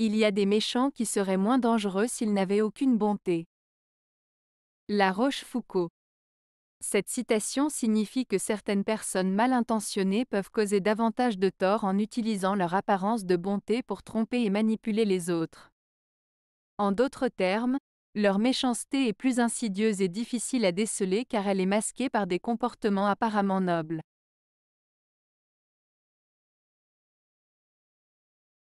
Il y a des méchants qui seraient moins dangereux s'ils n'avaient aucune bonté. La Rochefoucauld. Cette citation signifie que certaines personnes mal intentionnées peuvent causer davantage de tort en utilisant leur apparence de bonté pour tromper et manipuler les autres. En d'autres termes, leur méchanceté est plus insidieuse et difficile à déceler car elle est masquée par des comportements apparemment nobles.